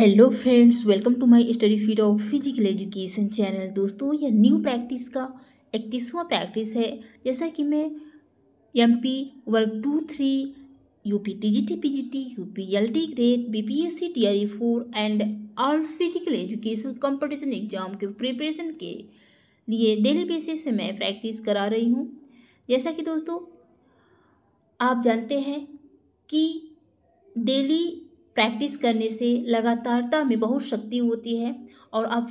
hello friends welcome to my study feed of physical education channel दोस्तों यह new practice का इकतीसवां practice है जैसा कि मैं MP work two three UP TGT PGT UP LT grade BPSC TRE four and all physical education competition exam के preparation के लिए डेली बेसिस से मैं प्रैक्टिस करा रही हूँ जैसा कि दोस्तों आप जानते हैं कि डेली प्रैक्टिस करने से लगातारता में बहुत शक्ति होती है और आप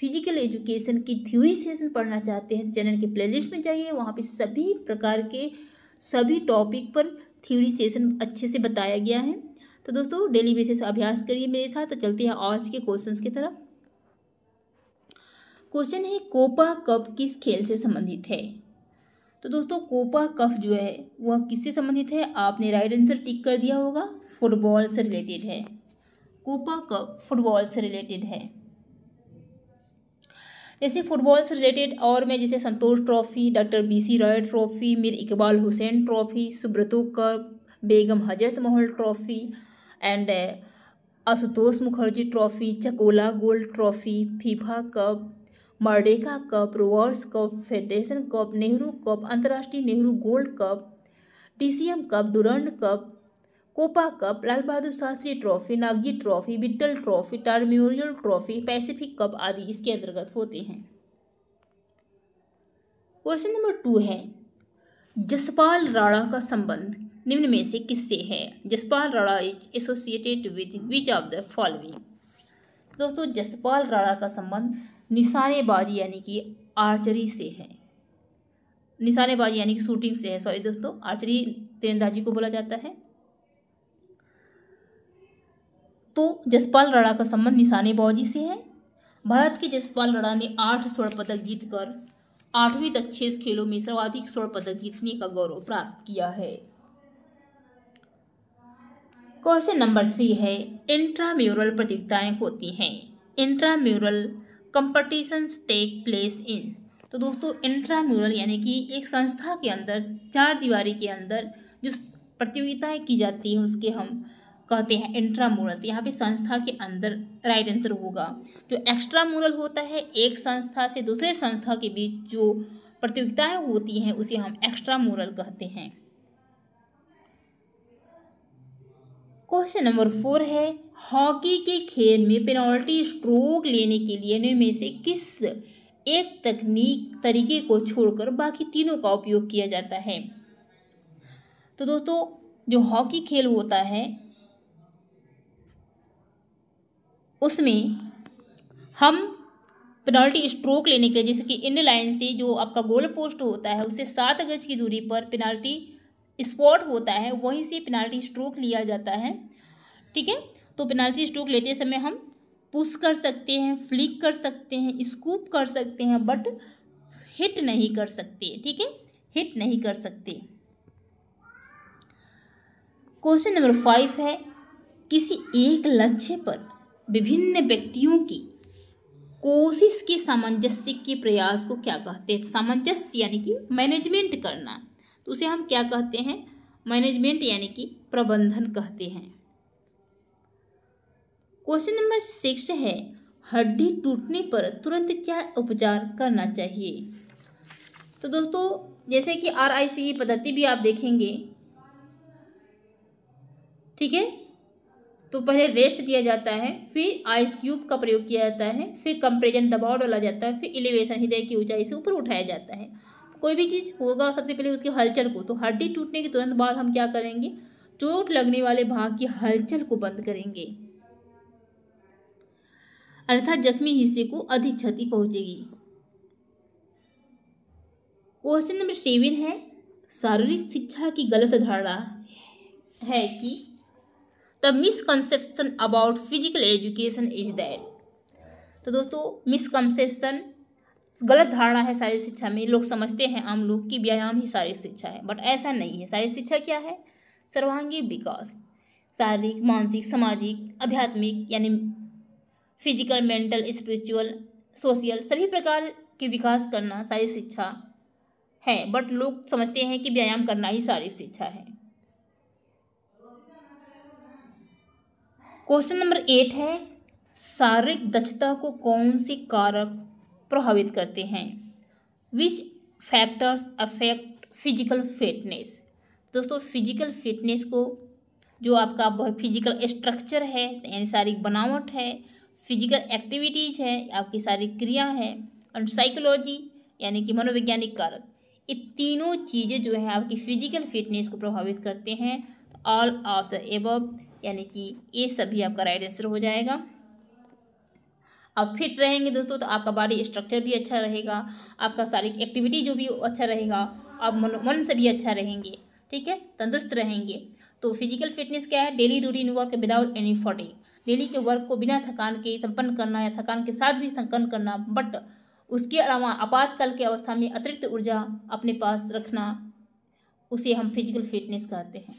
फिजिकल एजुकेशन की थ्योरी सेशन पढ़ना चाहते हैं तो चैनल के प्लेलिस्ट में जाइए वहाँ पे सभी प्रकार के सभी टॉपिक पर थ्योरी सेशन अच्छे से बताया गया है तो दोस्तों डेली बेसिस अभ्यास करिए मेरे साथ तो चलते हैं आज के क्वेश्चंस की तरफ क्वेश्चन है कोपा कप किस खेल से संबंधित है तो दोस्तों कोपा कफ जो है वह किससे संबंधित है आपने राइट आंसर टिक कर दिया होगा फुटबॉल से रिलेटेड है कोपा कफ फुटबॉल से रिलेटेड है जैसे फुटबॉल से रिलेटेड और मैं जैसे Santosh trophy doctor B C Roy trophy Mir Iqbal Hussain trophy Subroto cup Begum Hazrat Mahal trophy and Ashutosh Mukherjee trophy Chakola gold trophy FIFA cup Merdeka cup Rovers cup Federation cup Nehru cup अंतर्राष्ट्रीय Nehru gold cup DCM cup Durand cup Copa cup Lal Bahadur Shastri trophy Nagji trophy Bittal trophy memorial trophy Pacific cup आदि इसके अंतर्गत होते हैं question number two है जसपाल राणा का संबंध निम्न में से किससे है Jaspal Rana is associated with which of the following दोस्तों जसपाल राणा का संबंध निशानेबाजी यानी कि आर्चरी से है निशानेबाजी यानी कि शूटिंग से है सॉरी दोस्तों आर्चरी तीरंदाजी को बोला जाता है तो जसपाल राणा का संबंध निशानेबाजी से है भारत के जसपाल राणा ने आठ स्वर्ण पदक जीतकर आठवीं तक छह खेलों में सर्वाधिक स्वर्ण पदक जीतने का गौरव प्राप्त किया है क्वेश्चन नंबर थ्री है इंट्राम्यूरल प्रतियोगिताएं होती हैं intramural competitions take place in तो दोस्तों इंट्राम्यूरल यानी कि एक संस्था के अंदर चार दीवारी के अंदर जो प्रतियोगिताएं की जाती हैं उसके हम कहते हैं इंट्रामूरल तो यहाँ पे संस्था के अंदर राइट आंसर होगा जो एक्स्ट्रा होता है एक संस्था से दूसरे संस्था के बीच जो प्रतियोगिताएं होती हैं उसे हम एक्स्ट्रा कहते हैं क्वेश्चन नंबर फोर है हॉकी के खेल में पेनल्टी स्ट्रोक लेने के लिए में से किस एक तकनीक तरीके को छोड़कर बाकी तीनों का उपयोग किया जाता है तो दोस्तों जो हॉकी खेल होता है उसमें हम पेनाल्टी स्ट्रोक लेने के जैसे कि इन लाइन से जो आपका गोल पोस्ट होता है उससे सात गज की दूरी पर पेनाल्टी स्पॉट होता है वहीं से पेनाल्टी स्ट्रोक लिया जाता है ठीक है तो पेनाल्टी स्ट्रोक लेते समय हम पुश कर सकते हैं फ्लिक कर सकते हैं स्कूप कर सकते हैं बट हिट नहीं कर सकते ठीक है हिट नहीं कर सकते क्वेश्चन नंबर फाइव है किसी एक लक्ष्य पर विभिन्न व्यक्तियों की कोशिश के सामंजस्य के प्रयास को क्या कहते हैं सामंजस्य यानी कि मैनेजमेंट करना तो उसे हम क्या कहते हैं मैनेजमेंट यानी कि प्रबंधन कहते हैं क्वेश्चन नंबर सिक्स है हड्डी टूटने पर तुरंत क्या उपचार करना चाहिए तो दोस्तों जैसे कि आर आई सी पद्धति भी आप देखेंगे ठीक है तो पहले रेस्ट दिया जाता है फिर आइस क्यूब का प्रयोग किया जाता है फिर कंप्रेजन दबाव डाला जाता है फिर एलिवेशन हृदय की ऊंचाई से ऊपर उठाया जाता है कोई भी चीज़ होगा सबसे पहले उसके हलचल को तो हड्डी टूटने के तुरंत बाद हम क्या करेंगे चोट लगने वाले भाग की हलचल को बंद करेंगे अर्थात जख्मी हिस्से को अधिक क्षति पहुंचेगी क्वेश्चन नंबर सेवन है शारीरिक शिक्षा की गलत धारणा है कि the misconception about physical education is that तो दोस्तों मिसकनसेप्शन गलत धारणा है शारीरिक शिक्षा में लोग समझते हैं आम लोग कि व्यायाम ही शारीरिक शिक्षा है बट ऐसा नहीं है शारीरिक शिक्षा क्या है सर्वांगीण विकास शारीरिक मानसिक सामाजिक आध्यात्मिक यानी फिजिकल मेंटल स्पिरिचुअल सोशल सभी प्रकार के विकास करना शारीरिक शिक्षा है बट लोग समझते हैं कि व्यायाम करना ही शारीरिक शिक्षा है क्वेश्चन नंबर एट है शारीरिक दक्षता को कौन से कारक प्रभावित करते हैं which factors affect physical fitness दोस्तों फिजिकल फिटनेस को जो आपका फिजिकल स्ट्रक्चर है यानी शारीरिक बनावट है फिजिकल एक्टिविटीज़ है आपकी शारीरिक क्रिया है और साइकोलॉजी यानी कि मनोवैज्ञानिक कारक ये तीनों चीज़ें जो हैं आपकी फिजिकल फिटनेस को प्रभावित करते हैं ऑल ऑफ द एबव यानी कि ये सभी आपका राइट आंसर हो जाएगा आप फिट रहेंगे दोस्तों तो आपका बॉडी स्ट्रक्चर भी अच्छा रहेगा आपका शारीरिक एक्टिविटी जो भी अच्छा रहेगा आप मन मन से भी अच्छा रहेंगे ठीक है तंदुरुस्त रहेंगे तो फिजिकल फिटनेस क्या है daily routine work without any fatigue daily के वर्क को बिना थकान के संपन्न करना या थकान के साथ भी संपन्न करना बट उसके अलावा आपातकाल के अवस्था में अतिरिक्त ऊर्जा अपने पास रखना उसे हम फिजिकल फिटनेस कहते हैं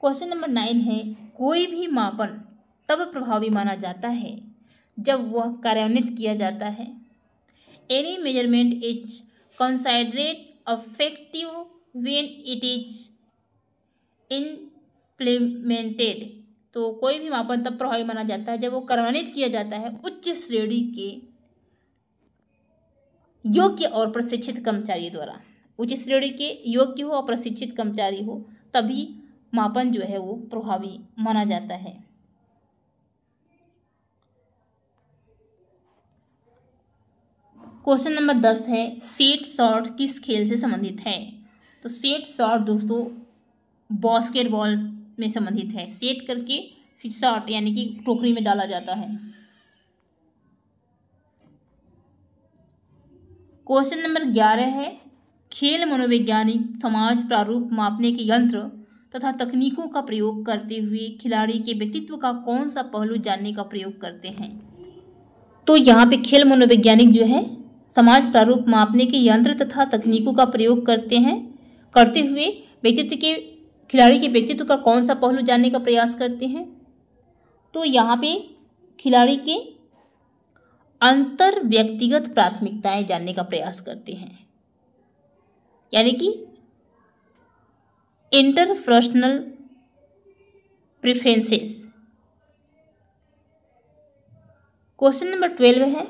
क्वेश्चन नंबर नाइन है कोई भी मापन तब प्रभावी माना जाता है जब वह कार्यान्वित किया जाता है any measurement is considered effective when it is implemented तो कोई भी मापन तब प्रभावी माना जाता है जब वो कार्यान्वित किया जाता है उच्च श्रेणी के योग्य और प्रशिक्षित कर्मचारी द्वारा उच्च श्रेणी के योग्य हो और प्रशिक्षित कर्मचारी हो तभी मापन जो है वो प्रभावी माना जाता है क्वेश्चन नंबर दस है सेट शॉट किस खेल से संबंधित है तो सेट शॉट दोस्तों बॉस्केटबॉल में संबंधित है सेट करके फिर शॉट यानी कि टोकरी में डाला जाता है क्वेश्चन नंबर ग्यारह है खेल मनोवैज्ञानिक समाज प्रारूप मापने के यंत्र तथा तकनीकों का प्रयोग करते हुए खिलाड़ी के व्यक्तित्व का कौन सा पहलू जानने का प्रयोग करते हैं तो यहाँ पे खेल मनोवैज्ञानिक जो है समाज प्रारूप मापने के यंत्र तथा तकनीकों का प्रयोग करते हैं करते हुए व्यक्तित्व के खिलाड़ी के व्यक्तित्व का कौन सा पहलू जानने का प्रयास करते हैं तो यहाँ पे खिलाड़ी के अंतर व्यक्तिगत प्राथमिकताएं जानने का प्रयास करते हैं यानी कि interpersonal preferences question number twelve है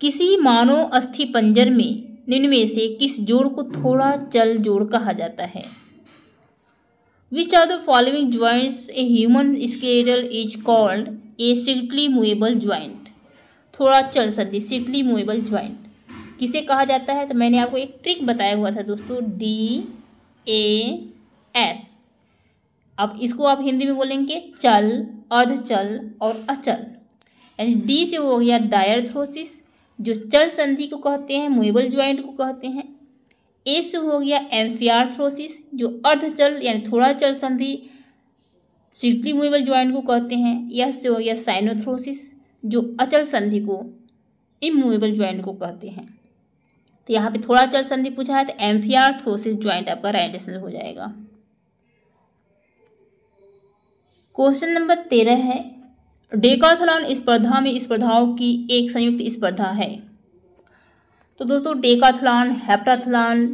किसी मानव अस्थि पंजर में निम्न से किस जोड़ को थोड़ा चल जोड़ कहा जाता है which are the following joints a human skeletal is called a slightly movable joint थोड़ा चल सर्दी सिकली मूवेबल ज्वाइंट किसे कहा जाता है तो मैंने आपको एक ट्रिक बताया हुआ था दोस्तों डी ए एस अब इसको आप हिंदी में बोलेंगे चल अर्धचल और अचल यानी डी से हो गया डायरथ्रोसिस जो चल संधि को कहते हैं मूवेबल ज्वाइंट को कहते हैं एस हो गया एम्फियार्थ्रोसिस जो अर्धचल यानी थोड़ा चल संधि सिटली मूवेबल ज्वाइंट को कहते हैं यह से हो गया साइनोथ्रोसिस जो अचल संधि को इमूवेबल ज्वाइंट को कहते हैं तो यहाँ पे थोड़ा चल संधि पूछा है तो एम्फियार्थ्रोसिस ज्वाइंट आपका राइट आंसर हो जाएगा क्वेश्चन नंबर तेरह है डेकाथलॉन स्पर्धा में स्पर्धाओं की एक संयुक्त स्पर्धा है तो दोस्तों डेकाथलॉन हेप्टाथलॉन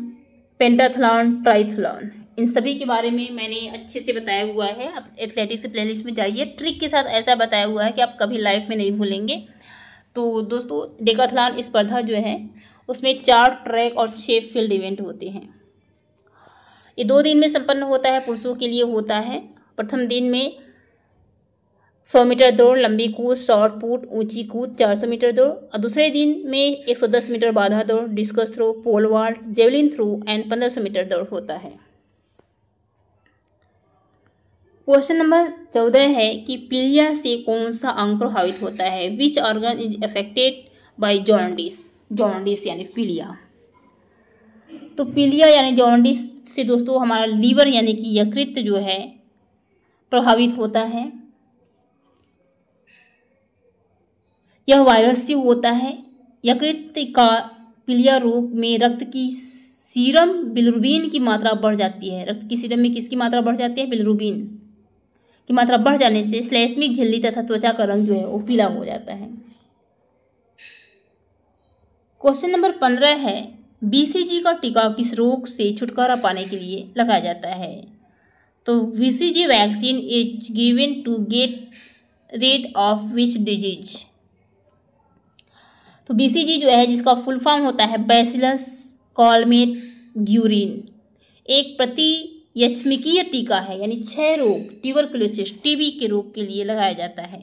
पेंटाथलॉन ट्राइथलॉन इन सभी के बारे में मैंने अच्छे से बताया हुआ है आप एथलेटिक्स प्लेलिस्ट में जाइए ट्रिक के साथ ऐसा बताया हुआ है कि आप कभी लाइफ में नहीं भूलेंगे तो दोस्तों डेकाथलान स्पर्धा जो है उसमें चार ट्रैक और छः फील्ड इवेंट होते हैं ये दो दिन में संपन्न होता है पुरुषों के लिए होता है प्रथम दिन में सौ मीटर दौड़ लंबी कूद शॉर्ट पुट ऊंची कूद चार सौ मीटर दौड़ और दूसरे दिन में एक सौ दस मीटर बाधा दौड़ discus throw pole vault javelin throw and पंद्रह सौ मीटर दौड़ होता है क्वेश्चन नंबर चौदह है कि पीलिया से कौन सा अंग प्रभावित होता है which organ is affected by jaundice jaundice यानी पीलिया तो पीलिया यानी जॉन्डिस से दोस्तों हमारा लीवर यानी कि यकृत जो है प्रभावित होता है यह वायरस से होता है यकृत का पीलिया रोग में रक्त की सीरम बिलरुबिन की मात्रा बढ़ जाती है रक्त की सीरम में किसकी मात्रा बढ़ जाती है बिलरुबिन की मात्रा बढ़ जाने से स्लैसमिक झिल्ली तथा त्वचा का रंग जो है वो पीला हो जाता है क्वेश्चन नंबर पंद्रह है बीसीजी का टीका किस रोग से छुटकारा पाने के लिए लगाया जाता है तो BCG vaccine is given to get rid of which disease तो बीसीजी जो है जिसका फुल फॉर्म होता है बैसिलस कॉलमेट ग्यूरिन एक प्रति यक्षमिकीय टीका है यानी छह रोग ट्यूबरकुलोसिस टीबी के रोग के लिए लगाया जाता है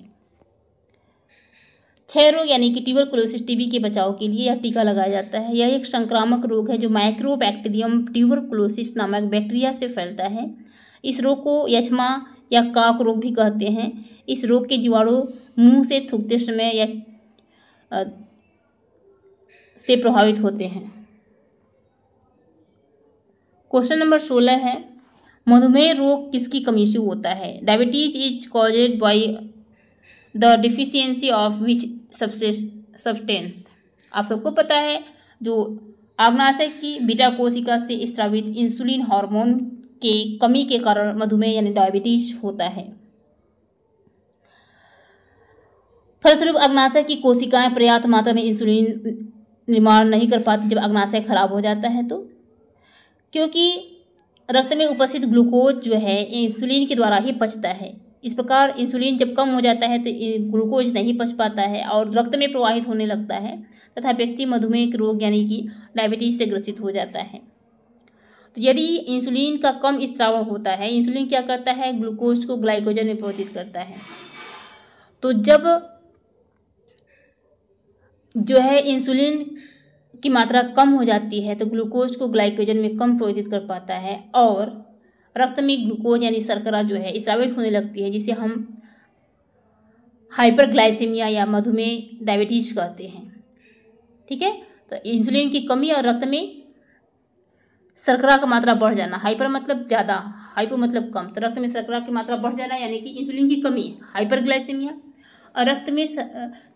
क्षय रोग यानी कि ट्यूबरकुलोसिस टीबी के बचाव के लिए यह टीका लगाया जाता है यह एक संक्रामक रोग है जो माइक्रोबैक्टीरियम ट्यूबरकुलोसिस नामक बैक्टीरिया से फैलता है इस रोग को यक्षमा या काक रोग भी कहते हैं इस रोग के जीवाणु मुंह से थूकते समय या से प्रभावित होते हैं क्वेश्चन नंबर सोलह है मधुमेह रोग किसकी कमी से होता है diabetes is caused by the deficiency of which सबसे सब्सटेंस आप सबको पता है जो आग्नाशय की बीटा कोशिका से स्त्रावित इंसुलिन हार्मोन के कमी के कारण मधुमेह यानी डायबिटीज होता है फलस्वरूप अग्नाशय की कोशिकाएं पर्याप्त मात्रा में इंसुलिन निर्माण नहीं कर पाते जब अग्नाशय खराब हो जाता है तो क्योंकि रक्त में उपस्थित ग्लूकोज जो है इंसुलिन के द्वारा ही पचता है इस प्रकार इंसुलिन जब कम हो जाता है तो ग्लूकोज नहीं पच पाता है और रक्त में प्रवाहित होने लगता है तथा व्यक्ति मधुमेह रोग यानी कि डायबिटीज से ग्रसित हो जाता है तो यदि इंसुलिन का कम स्त्रावण होता है इंसुलिन क्या करता है ग्लूकोज को ग्लाइकोजन में परिवर्तित करता है तो जब जो है इंसुलिन की मात्रा कम हो जाती है तो ग्लूकोज को ग्लाइकोजन में कम परिवर्तित कर पाता है और रक्त में ग्लूकोज यानी शर्करा जो है स्रावित होने लगती है जिसे हम हाइपरग्लाइसेमिया या मधुमेह डायबिटीज कहते हैं ठीक है तो इंसुलिन की कमी और रक्त में शर्करा का मात्रा बढ़ जाना हाइपर मतलब ज़्यादा हाइपो मतलब कम तो रक्त में शर्करा की मात्रा बढ़ जाना यानी कि इंसुलिन की कमी हाइपरग्लाइसेमिया रक्त में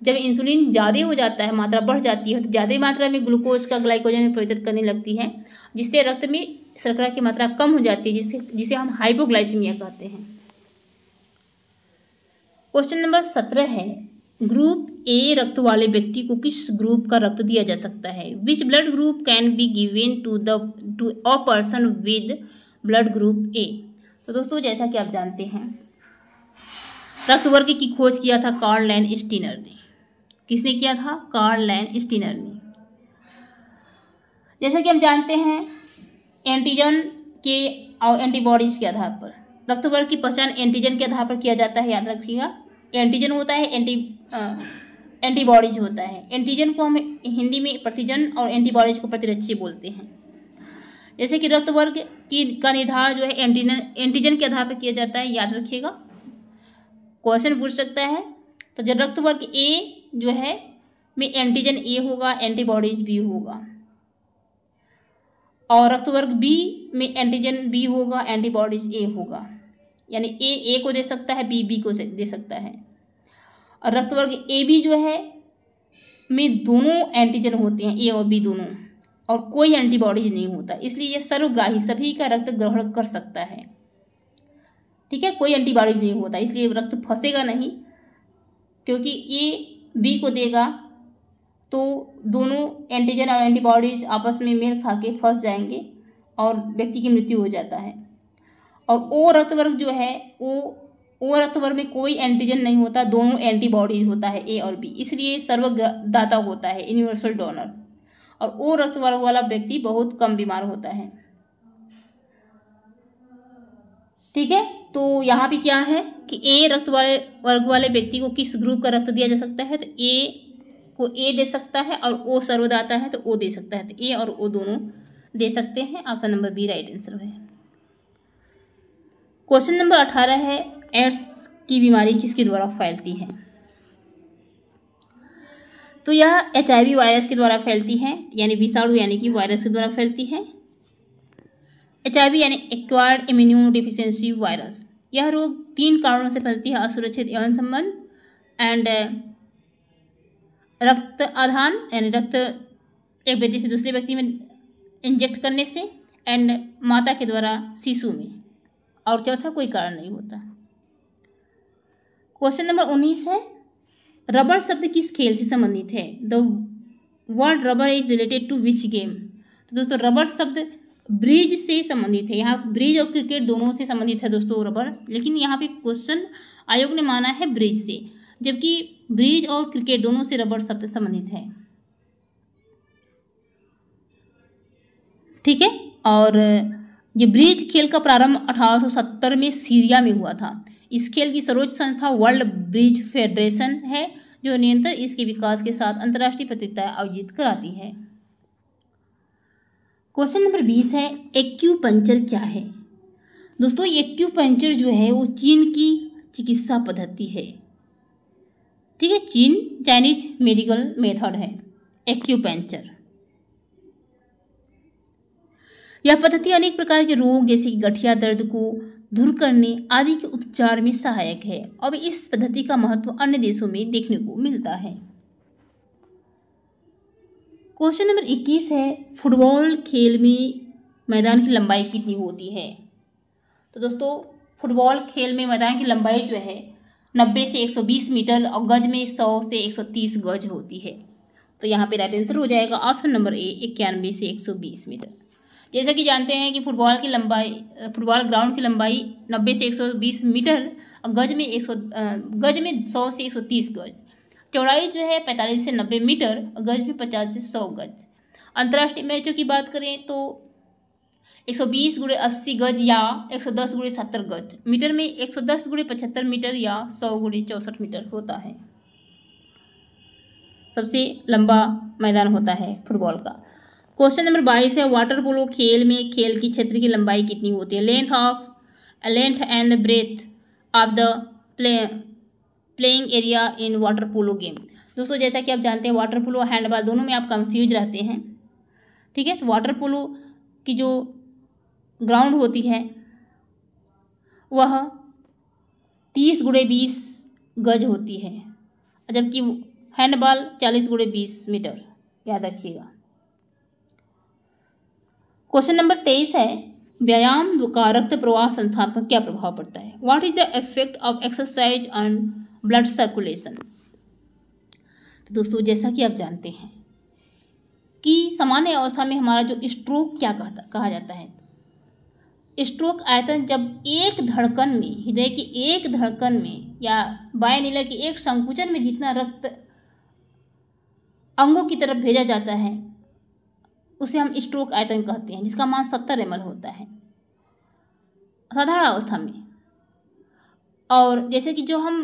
जब इंसुलिन ज़्यादा हो जाता है मात्रा बढ़ जाती है तो ज़्यादा मात्रा में ग्लूकोज का ग्लाइकोजन में परिवर्तित करने लगती है जिससे रक्त में शर्करा की मात्रा कम हो जाती है जिसे जिसे हम हाइपोग्लाइसीमिया कहते हैं क्वेश्चन नंबर सत्रह है ग्रुप ए रक्त वाले व्यक्ति को किस ग्रुप का रक्त दिया जा सकता है which blood group can be given to the to a person with blood group A तो दोस्तों जैसा कि आप जानते हैं रक्तवर्ग की खोज किया था कार्ल लैन स्टीनर ने किसने किया था कार्ल लैन स्टीनर ने जैसा कि हम जानते हैं एंटीजन के और एंटीबॉडीज के आधार पर रक्तवर्ग की पहचान एंटीजन के आधार पर किया जाता है याद रखिएगा एंटीजन होता है एंटी एंटीबॉडीज होता है एंटीजन को हम हिंदी में प्रतिजन और एंटीबॉडीज को प्रतिरक्षी बोलते हैं जैसे कि रक्त वर्ग की का निर्धारण जो है एंटीजन एंटीजन के आधार पर किया जाता है याद रखिएगा क्वेश्चन पूछ सकता है तो जब रक्त वर्ग ए जो है में एंटीजन ए होगा एंटीबॉडीज बी होगा और रक्त वर्ग बी में एंटीजन बी होगा एंटीबॉडीज ए होगा यानी ए ए को दे सकता है बी बी को दे सकता है और रक्त वर्ग ए बी जो है में दोनों एंटीजन होते हैं ए और बी दोनों और कोई एंटीबॉडीज नहीं होता इसलिए यह सर्वग्राही सभी का रक्त ग्रहण कर सकता है ठीक है कोई एंटीबॉडीज नहीं होता इसलिए रक्त फंसेगा नहीं क्योंकि ए बी को देगा तो दोनों एंटीजन और एंटीबॉडीज आपस में मेल खा के फंस जाएंगे और व्यक्ति की मृत्यु हो जाता है और ओ रक्त वर्ग जो है वो ओ रक्त वर्ग में कोई एंटीजन नहीं होता दोनों एंटीबॉडीज होता है ए और बी इसलिए सर्वदाता होता है यूनिवर्सल डोनर और ओ रक्त वर्ग वाला व्यक्ति बहुत कम बीमार होता है ठीक है तो यहाँ पे क्या है कि ए रक्त वाले वर्ग वाले व्यक्ति को किस ग्रुप का रक्त दिया जा सकता है तो ए को ए दे सकता है और ओ सर्वदाता है तो ओ दे सकता है तो ए और ओ दोनों दे सकते हैं option number B right answer है क्वेश्चन नंबर अठारह है एड्स की बीमारी किसके द्वारा फैलती है तो यह एच वायरस के द्वारा फैलती है यानी विषाणु यानी कि वायरस के द्वारा फैलती है एच यानी एक्वायर्ड इम्यून डिफिशेंसी वायरस यह रोग तीन कारणों से फैलती है असुरक्षित यौन संबंध एंड रक्त आधान यानी रक्त एक व्यक्ति से दूसरे व्यक्ति में इंजेक्ट करने से एंड माता के द्वारा शिशु में और चौथा कोई कारण नहीं होता क्वेश्चन नंबर उन्नीस है रबर शब्द किस खेल से संबंधित है the world rubber is related to which game तो दोस्तों रबर शब्द ब्रिज से संबंधित है यहाँ ब्रिज और क्रिकेट दोनों से संबंधित है दोस्तों रबर लेकिन यहाँ पे क्वेश्चन आयोग ने माना है ब्रिज से जबकि ब्रिज और क्रिकेट दोनों से रबर शब्द संबंधित है ठीक है और ये ब्रिज खेल का प्रारंभ 1870 में सीरिया में हुआ था इस खेल की सर्वोच्च संस्था वर्ल्ड ब्रिज फेडरेशन है जो निरंतर इसके विकास के साथ अंतर्राष्ट्रीय प्रतियोगिताएं आयोजित कराती है क्वेश्चन नंबर बीस है एक्यूपंचर क्या है दोस्तों एक्यूपंचर जो है वो चीन की चिकित्सा पद्धति है ठीक है चीन चाइनीज मेडिकल मेथड है एक्यूपंचर यह पद्धति अनेक प्रकार के रोग जैसे कि गठिया दर्द को दूर करने आदि के उपचार में सहायक है अब इस पद्धति का महत्व अन्य देशों में देखने को मिलता है क्वेश्चन नंबर इक्कीस है फुटबॉल खेल में मैदान की लंबाई कितनी होती है तो दोस्तों फुटबॉल खेल में मैदान की लंबाई जो है नब्बे से एक सौ बीस मीटर और गज में सौ से एक सौ तीस गज होती है तो यहाँ पे राइट आंसर हो जाएगा ऑप्शन नंबर ए इक्यानवे से एक सौ बीस मीटर जैसा कि जानते हैं कि फुटबॉल की लंबाई फुटबॉल ग्राउंड की लंबाई नब्बे से एक सौ बीस मीटर और गज में एक सौ गज में सौ से एक सौ तीस गज चौड़ाई जो है पैंतालीस से नब्बे मीटर गज भी पचास से सौ गज अंतर्राष्ट्रीय मैचों की बात करें तो एक सौ बीस गुड़े अस्सी गज या एक सौ दस गुड़े सत्तर गज मीटर में एक सौ दस गुड़े पचहत्तर मीटर या सौ गुड़े चौंसठ मीटर होता है सबसे लंबा मैदान होता है फुटबॉल का क्वेश्चन नंबर बाईस है वाटर पोलो खेल में खेल की क्षेत्र की लंबाई कितनी होती है length of length and breadth of the play playing area in water polo game दोस्तों जैसा कि आप जानते हैं वाटर पोलो और हैंडबॉल दोनों में आप कंफ्यूज रहते हैं ठीक है तो वाटर पोलो की जो ग्राउंड होती है वह तीस गुड़े बीस गज होती है जबकि हैंडबॉल चालीस गुड़े बीस मीटर याद रखिएगा क्वेश्चन नंबर तेईस है व्यायाम का रक्त प्रवाह संस्थान पर क्या प्रभाव पड़ता है what is the effect of exercise on blood circulation तो दोस्तों जैसा कि आप जानते हैं कि सामान्य अवस्था में हमारा जो स्ट्रोक क्या कहता कहा जाता है स्ट्रोक आयतन जब एक धड़कन में हृदय की एक धड़कन में या बाएं नीला के एक संकुचन में जितना रक्त अंगों की तरफ भेजा जाता है उसे हम स्ट्रोक आयतन कहते हैं जिसका मान सत्तर एम होता है साधारण अवस्था में और जैसे कि जो हम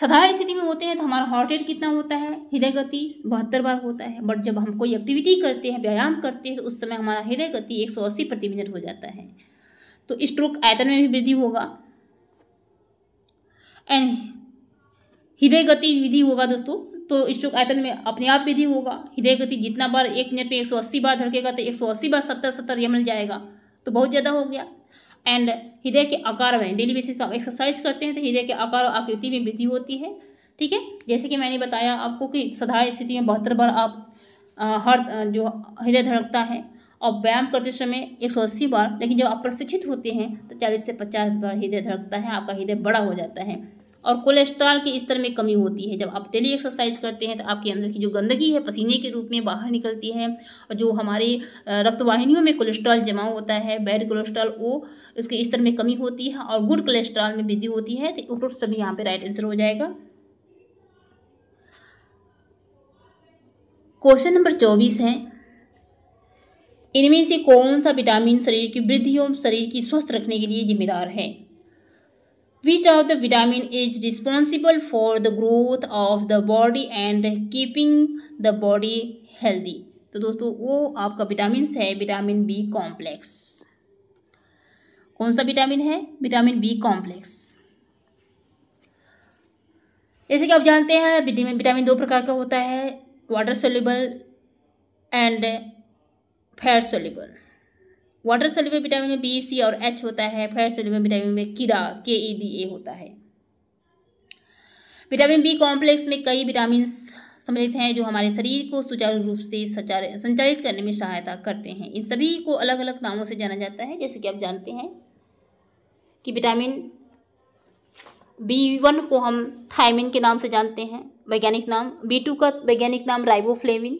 साधारण स्थिति में होते हैं तो हमारा हार्ट रेट कितना होता है हृदय गति बहत्तर बार होता है बट जब हम कोई एक्टिविटी करते हैं व्यायाम करते हैं तो उस समय हमारा हृदय गति एक सौ अस्सी प्रति मिनट हो जाता है तो स्ट्रोक आयतन में भी वृद्धि होगा एंड हृदय गति विधि होगा दोस्तों तो स्ट्रोक आयतन में अपने आप वृद्धि होगा हृदय गति जितना बार एक मिनट में एक सौ अस्सी बार धड़केगा तो एक सौ अस्सी बार सत्तर सत्तर यह मिल जाएगा तो बहुत ज़्यादा हो गया एंड हृदय के आकार में डेली बेसिस पर आप एक्सरसाइज करते हैं तो हृदय के आकार और आकृति में वृद्धि होती है ठीक है जैसे कि मैंने बताया आपको कि साधारण स्थिति में बहत्तर बार आप हर जो हृदय धड़कता है और व्यायाम करते समय एक सौ अस्सी बार लेकिन जब आप प्रशिक्षित होते हैं तो चालीस से पचास बार हृदय धड़कता है आपका हृदय बड़ा हो जाता है और कोलेस्ट्रॉल के स्तर में कमी होती है जब आप डेली एक्सरसाइज करते हैं तो आपके अंदर की जो गंदगी है पसीने के रूप में बाहर निकलती है और जो हमारे रक्तवाहिनियों में कोलेस्ट्रॉल जमा होता है बैड कोलेस्ट्रॉल वो उसके स्तर में कमी होती है और गुड कोलेस्ट्रॉल में वृद्धि होती है तो उपरोक्त सभी यहाँ पर राइट आंसर हो जाएगा क्वेश्चन नंबर चौबीस है इनमें से कौन सा विटामिन शरीर की वृद्धि एवं शरीर की स्वस्थ रखने के लिए जिम्मेदार है which of the vitamin is responsible for the growth of the body and keeping the body healthy तो दोस्तों वो आपका विटामिन है विटामिन बी कॉम्प्लेक्स कौन सा विटामिन है विटामिन बी कॉम्प्लेक्स जैसे कि आप जानते हैं विटामिन विटामिन दो प्रकार का होता है water soluble and fat soluble water soluble vitamin में बी सी और एच होता है फैट सोल्यूबल विटामिन में कीड़ा के ई डी ए होता है विटामिन बी कॉम्प्लेक्स में कई विटामिन सम्मिलित हैं जो हमारे शरीर को सुचारू रूप से संचालित करने में सहायता करते हैं इन सभी को अलग अलग नामों से जाना जाता है जैसे कि आप जानते हैं कि विटामिन बी वन को हम थायमिन के नाम से जानते हैं वैज्ञानिक नाम बी टू का वैज्ञानिक नाम राइबोफ्लेविन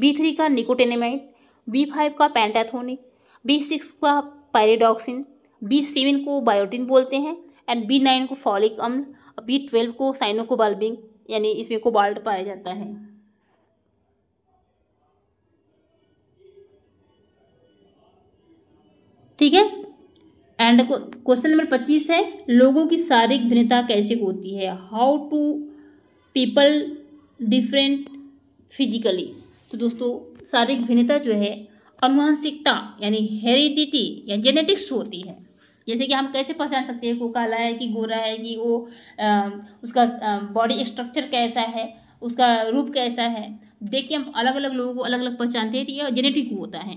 बी थ्री का निकोटेनेमाइट बी फाइव का पैंटाथोनिक बी सिक्स का पायरेडॉक्सिन बी सेवन को बायोटिन बोलते हैं एंड बी नाइन को फॉलिक अम्ल और बी ट्वेल्व को साइनोकोबाल्बिंग यानी इसमें कोबाल्ट पाया जाता है ठीक है एंड क्वेश्चन नंबर पच्चीस है लोगों की शारीरिक भिन्नता कैसे होती है how to people different physically तो दोस्तों शारीरिक भिन्नता जो है अनुवांशिकता यानी हेरिडिटी या जेनेटिक्स होती है जैसे कि हम कैसे पहचान सकते हैं को काला है कि गोरा है कि वो आ, उसका बॉडी स्ट्रक्चर कैसा है उसका रूप कैसा है देख के हम अलग अलग लोगों को अलग अलग पहचानते हैं तो यह जेनेटिक होता है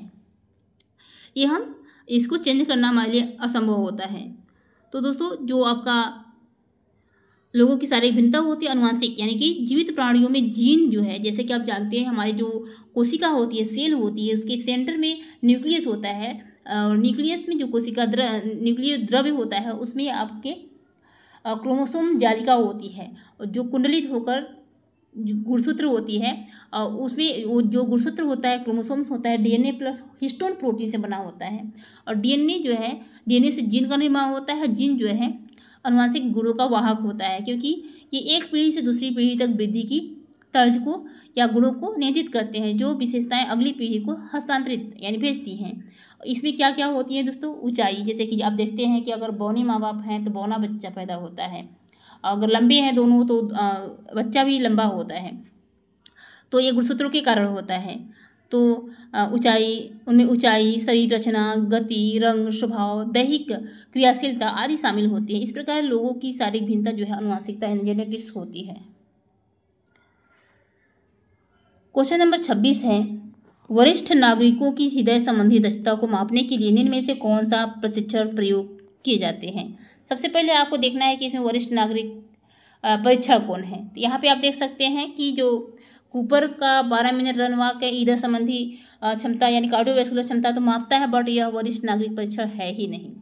ये हम इसको चेंज करना हमारे लिए असंभव होता है तो दोस्तों जो आपका लोगों की शारीरिक भिन्नता होती है अनुवांशिक यानी कि जीवित प्राणियों में जीन जो है जैसे कि आप जानते हैं हमारी जो कोशिका होती है सेल होती है उसके सेंटर में न्यूक्लियस होता है और न्यूक्लियस में जो कोशिका द्र न्यूक्लियर द्रव्य होता है उसमें आपके क्रोमोसोम जालिका होती है जो कुंडलित होकर गुणसूत्र होती है उसमें वो जो गुणसूत्र होता है क्रोमोसोम्स होता है डीएनए प्लस हिस्टोन प्रोटीन से बना होता है और डीएनए जो है डीएनए से जीन का निर्माण होता है जीन जो है अनुवांशिक गुणों का वाहक होता है क्योंकि ये एक पीढ़ी से दूसरी पीढ़ी तक वृद्धि की तर्ज को या गुणों को नियंत्रित करते हैं जो विशेषताएं अगली पीढ़ी को हस्तांतरित यानी भेजती हैं इसमें क्या क्या होती है दोस्तों ऊंचाई जैसे कि आप देखते हैं कि अगर बौने माँ बाप हैं तो बौना बच्चा पैदा होता है अगर लंबे हैं दोनों तो बच्चा भी लंबा होता है तो ये गुणसूत्रों के कारण होता है तो ऊंचाई उनमें ऊंचाई शरीर रचना गति रंग स्वभाव दैहिक क्रियाशीलता आदि शामिल होती है इस प्रकार लोगों की शारीरिक भिन्नता जो है अनुवांशिकता जेनेटिक्स होती है क्वेश्चन नंबर छब्बीस है वरिष्ठ नागरिकों की हृदय संबंधी दक्षता को मापने के लिए निम्न में से कौन सा प्रशिक्षण प्रयोग किए जाते हैं सबसे पहले आपको देखना है कि इसमें वरिष्ठ नागरिक परीक्षण कौन है तो यहाँ पे आप देख सकते हैं कि जो कूपर का बारह मिनट रन के ईदर संबंधी क्षमता यानी कार्डियोवैस्कुलर क्षमता तो मापता है बट यह वरिष्ठ नागरिक परीक्षण है ही नहीं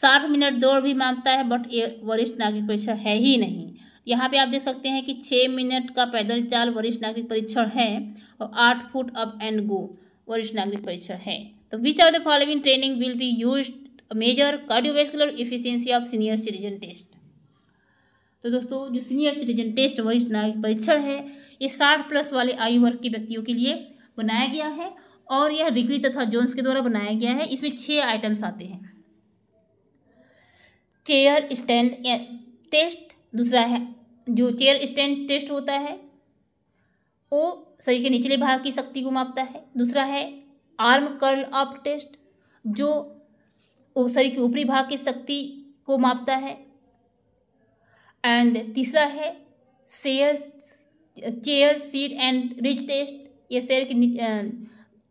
साठ मिनट दौड़ भी मापता है बट यह वरिष्ठ नागरिक परीक्षण है ही नहीं यहाँ पे आप देख सकते हैं कि छः मिनट का पैदल चाल वरिष्ठ नागरिक परीक्षण है और आठ फुट अप एंड गो वरिष्ठ नागरिक परीक्षण है तो which of the following training will be use measure cardiovascular efficiency of senior citizen test तो दोस्तों जो सीनियर सिटीजन टेस्ट वरिष्ठ नागरिक परीक्षण है ये साठ प्लस वाले आयु वर्ग के व्यक्तियों के लिए बनाया गया है और यह रिग्री तथा जोन्स के द्वारा बनाया गया है इसमें छः आइटम्स आते हैं चेयर स्टैंड टेस्ट दूसरा है जो चेयर स्टैंड टेस्ट होता है वो शरीर के निचले भाग की शक्ति को मापता है दूसरा है आर्म कर्ल अप टेस्ट जो शरीर के ऊपरी भाग की शक्ति को मापता है एंड तीसरा है chair chair sit and reach test ये शेयर के अं,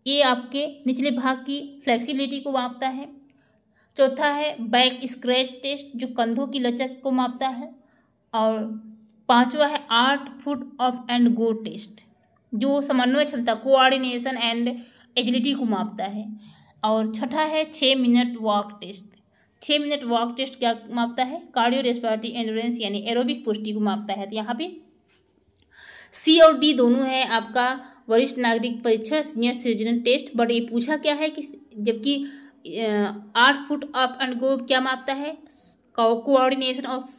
ये आपके निचले भाग की फ्लेक्सिबिलिटी को मापता है चौथा है बैक स्क्रैच टेस्ट जो कंधों की लचक को मापता है और पांचवा है eight foot up and go test जो समन्वय क्षमता कोऑर्डिनेशन एंड एजिलिटी को मापता है और छठा है छः मिनट वॉक टेस्ट छः मिनट वॉक टेस्ट क्या मापता है कार्डियो रेस्पिरेटरी एंडोरेंस यानी एरोबिक पुष्टि को मापता है तो यहाँ पे सी और डी दोनों है आपका वरिष्ठ नागरिक परीक्षण सीनियर सिटीजन टेस्ट बट ये पूछा क्या है कि जबकि आठ फुट अप एंड गो क्या मापता है कोऑर्डिनेशन ऑफ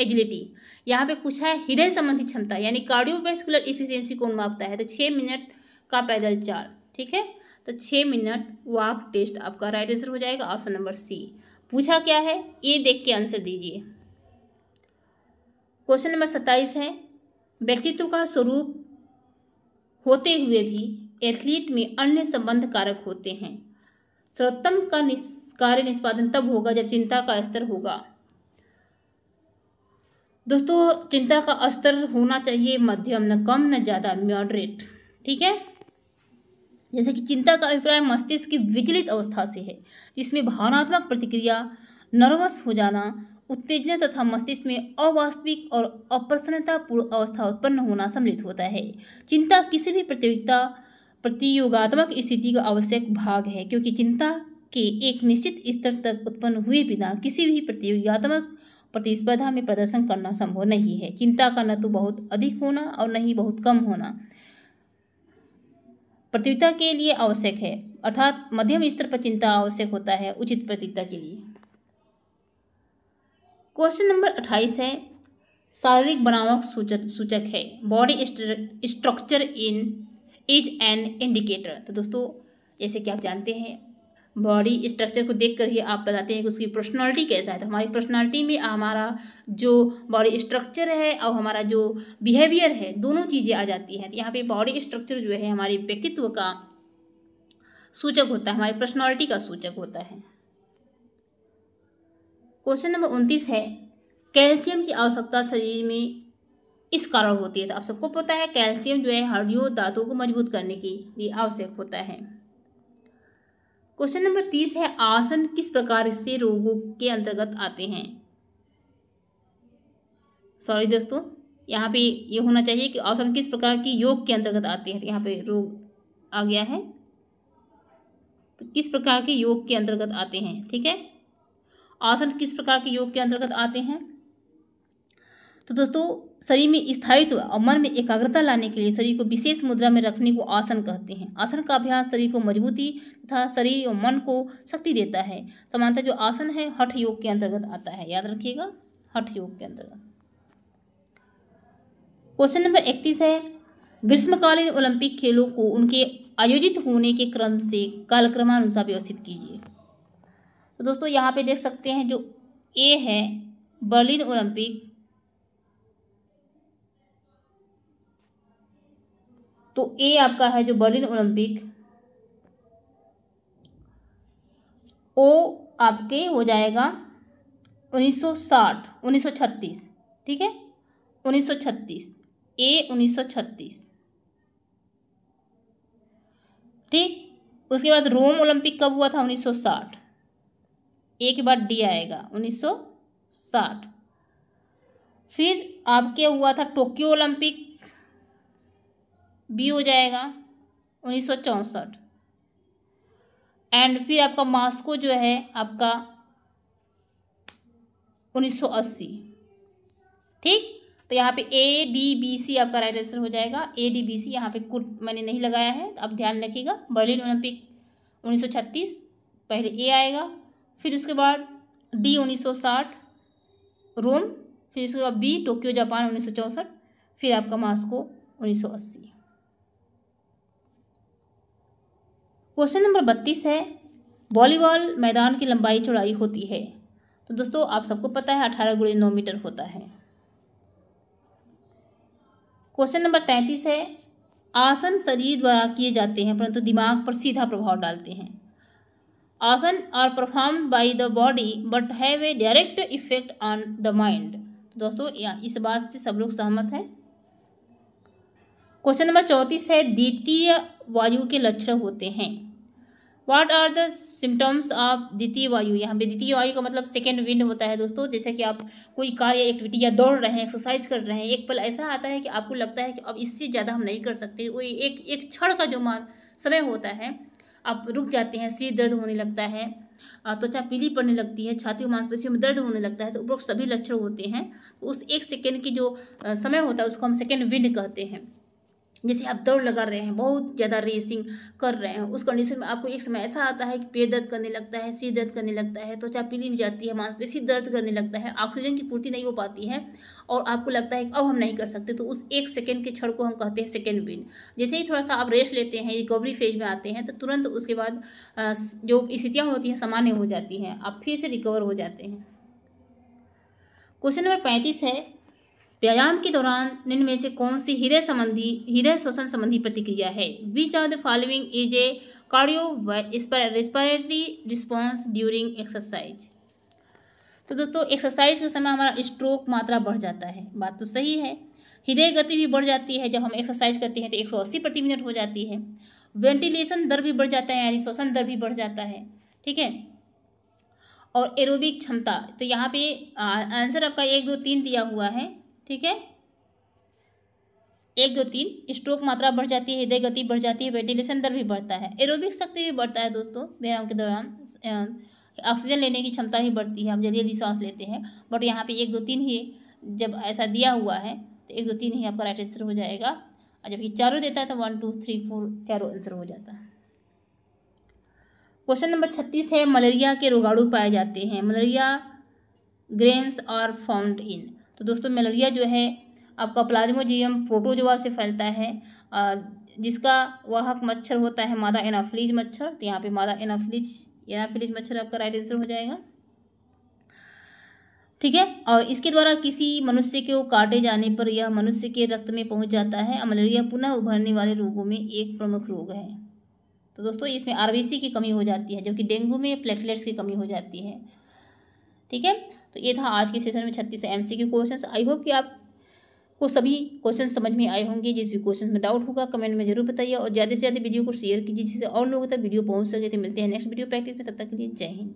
एजिलिटी यहाँ पे पूछा है हृदय संबंधी क्षमता यानी कार्डियोवेस्कुलर इफिशियंसी कौन मापता है तो छः मिनट का पैदल चाल ठीक है तो छः मिनट वॉक टेस्ट आपका राइट आंसर हो जाएगा ऑप्शन नंबर सी पूछा क्या है ये देख के आंसर दीजिए क्वेश्चन नंबर सत्ताईस है व्यक्तित्व का स्वरूप होते हुए भी एथलीट में अन्य संबंध कारक होते हैं सर्वोत्तम का कार्य निष्पादन तब होगा जब चिंता का स्तर होगा दोस्तों चिंता का स्तर होना चाहिए मध्यम न कम न ज़्यादा मॉडरेट ठीक है जैसे कि चिंता का अभिप्राय मस्तिष्क की विचलित अवस्था से है जिसमें भावनात्मक प्रतिक्रिया नर्वस हो जाना उत्तेजना तथा मस्तिष्क में अवास्तविक और अप्रसन्नतापूर्ण अवस्था उत्पन्न होना सम्मिलित होता है चिंता किसी भी प्रतियोगिता प्रतियोगात्मक स्थिति का आवश्यक भाग है क्योंकि चिंता के एक निश्चित स्तर तक उत्पन्न हुए बिना किसी भी प्रतियोगितात्मक प्रतिस्पर्धा में प्रदर्शन करना संभव नहीं है चिंता का न तो बहुत अधिक होना और न ही बहुत कम होना प्रतियोगिता के लिए आवश्यक है अर्थात मध्यम स्तर पर चिंता आवश्यक होता है उचित प्रतियोगिता के लिए क्वेश्चन नंबर अट्ठाईस है शारीरिक बनावक सूचक सूचक है body structure in is an indicator तो दोस्तों जैसे कि आप जानते हैं बॉडी स्ट्रक्चर को देख कर ही आप बताते हैं कि उसकी पर्सनालिटी कैसा है तो हमारी पर्सनालिटी में हमारा जो बॉडी स्ट्रक्चर है और हमारा जो बिहेवियर है दोनों चीज़ें आ जाती हैं तो यहाँ पे बॉडी स्ट्रक्चर जो है हमारे व्यक्तित्व का सूचक होता है हमारी पर्सनैलिटी का सूचक होता है क्वेश्चन नंबर उनतीस है कैल्शियम की आवश्यकता शरीर में इस कारण होती है तो आप सबको पता है कैल्शियम जो है हड्डियों दांतों को मजबूत करने के लिए आवश्यक होता है क्वेश्चन नंबर तीस है आसन किस प्रकार से रोगों के अंतर्गत आते हैं सॉरी दोस्तों यहाँ पे ये यह होना चाहिए कि आसन किस प्रकार के योग के अंतर्गत आते हैं तो यहाँ पे रोग आ गया है तो किस प्रकार के योग के अंतर्गत आते हैं ठीक है आसन किस प्रकार के योग के अंतर्गत आते हैं तो दोस्तों शरीर में स्थायित्व और मन में एकाग्रता लाने के लिए शरीर को विशेष मुद्रा में रखने को आसन कहते हैं आसन का अभ्यास शरीर को मजबूती तथा शरीर और मन को शक्ति देता है समानता जो आसन है हठ योग के अंतर्गत आता है याद रखिएगा हठ योग के अंतर्गत क्वेश्चन नंबर इकतीस है ग्रीष्मकालीन ओलंपिक खेलों को उनके आयोजित होने के क्रम से कालक्रमानुसार व्यवस्थित कीजिए तो दोस्तों यहाँ पे देख सकते हैं जो ए है बर्लिन ओलंपिक तो ए आपका है जो बर्लिन ओलंपिक ओ आपके हो जाएगा 1960 1936 ठीक है 1936 ए 1936 ठीक उसके बाद रोम ओलंपिक कब हुआ था 1960 ए के बाद डी आएगा 1960 फिर आपके हुआ था टोक्यो ओलंपिक बी हो जाएगा उन्नीस सौ चौंसठ एंड फिर आपका मास्को जो है आपका 1980 ठीक तो यहाँ पे ए डी बी सी आपका राइट आंसर हो जाएगा ए डी बी सी यहाँ पे कुट मैंने नहीं लगाया है तो आप ध्यान रखिएगा बर्लिन ओलंपिक 1936 पहले ए आएगा फिर उसके बाद डी 1960 रोम फिर उसके बाद बी टोक्यो जापान उन्नीस फिर आपका मास्को 1980 क्वेश्चन नंबर बत्तीस है वॉलीबॉल मैदान की लंबाई चौड़ाई होती है तो दोस्तों आप सबको पता है अठारह गुड़े नौ मीटर होता है क्वेश्चन नंबर तैंतीस है आसन शरीर द्वारा किए जाते हैं परंतु दिमाग पर सीधा प्रभाव डालते हैं asana are perform by the body but have a direct effect on the mind दोस्तों इस बात से सब लोग सहमत हैं क्वेश्चन नंबर चौंतीस है द्वितीय वायु के लक्षण होते हैं what are the symptoms of द्वितीय वायु यहाँ पे द्वितीय वायु का मतलब सेकेंड विंड होता है दोस्तों जैसे कि आप कोई कार्य एक्टिविटी या दौड़ रहे हैं एक्सरसाइज कर रहे हैं एक पल ऐसा आता है कि आपको लगता है कि अब इससे ज़्यादा हम नहीं कर सकते वो एक एक क्षण का जो मान समय होता है आप रुक जाते हैं सिर दर्द होने लगता है त्वचा तो पीली पड़ने लगती है छाती मांसपेशियों में दर्द होने लगता है तो उपरोक्त सभी लक्षण होते हैं तो उस एक सेकेंड की जो समय होता है उसको हम सेकेंड विंड कहते हैं जैसे आप दौड़ लगा रहे हैं बहुत ज़्यादा रेसिंग कर रहे हैं उस कंडीशन में आपको एक समय ऐसा आता है कि पेट दर्द करने लगता है सिर दर्द करने लगता है त्वचा पीली भी जाती है मांसपेशी दर्द करने लगता है ऑक्सीजन की पूर्ति नहीं हो पाती है और आपको लगता है कि अब हम नहीं कर सकते तो उस एक सेकेंड के क्षण को हम कहते हैं सेकेंड बिन जैसे ही थोड़ा सा आप रेस्ट लेते हैं रिकवरी फेज में आते हैं तो तुरंत उसके बाद जो स्थितियाँ होती हैं सामान्य हो जाती हैं आप फिर से रिकवर हो जाते हैं क्वेश्चन नंबर पैंतीस है व्यायाम के दौरान निम्न से कौन सी हृदय संबंधी हृदय श्वसन संबंधी प्रतिक्रिया है which are the following is a cardio respiratory response during exercise तो दोस्तों एक्सरसाइज के समय हमारा स्ट्रोक मात्रा बढ़ जाता है बात तो सही है हृदय गति भी बढ़ जाती है जब हम एक्सरसाइज करते हैं तो 180 प्रति मिनट हो जाती है वेंटिलेशन दर भी बढ़ जाता है यानी श्वसन दर भी बढ़ जाता है ठीक है और एरोबिक क्षमता तो यहाँ पे आंसर आपका एक दो तीन दिया हुआ है ठीक है एक दो तीन स्ट्रोक मात्रा बढ़ जाती है हृदय गति बढ़ जाती है वेंटिलेशन दर भी बढ़ता है एरोबिक शक्ति भी बढ़ता है दोस्तों व्यायाम के दौरान ऑक्सीजन लेने की क्षमता भी बढ़ती है हम जल्दी जल्दी सांस लेते हैं बट यहाँ पे एक दो तीन ही जब ऐसा दिया हुआ है तो एक दो तीन ही आपका राइट आंसर हो जाएगा और जब ये चारों देता है तो वन टू थ्री फोर चारों आंसर हो जाता है क्वेश्चन नंबर छत्तीस है मलेरिया के रोगाणु पाए जाते हैं malaria germs are found in तो दोस्तों मलेरिया जो है आपका प्लाज्मोजियम प्रोटोजोआ से फैलता है जिसका वाहक मच्छर होता है मादा एनाफ्लीज मच्छर तो यहाँ पे मादा एनाफ्लीज एनाफ्लीज मच्छर आपका राइट आंसर हो जाएगा ठीक है और इसके द्वारा किसी मनुष्य के काटे जाने पर यह मनुष्य के रक्त में पहुंच जाता है मलेरिया पुनः उभरने वाले रोगों में एक प्रमुख रोग है तो दोस्तों इसमें आरबीसी की कमी हो जाती है जबकि डेंगू में प्लेटलेट्स की कमी हो जाती है ठीक है तो ये था आज के सेशन में छत्तीस एम सी के क्वेश्चन आई होप कि आप को सभी क्वेश्चन समझ में आए होंगे जिस भी क्वेश्चन में डाउट होगा कमेंट में जरूर बताइए और ज़्यादा से ज़्यादा वीडियो को शेयर कीजिए जिससे और लोगों तक वीडियो पहुंच सके तो मिलते हैं नेक्स्ट वीडियो प्रैक्टिस में तब तक के लिए जय हिंद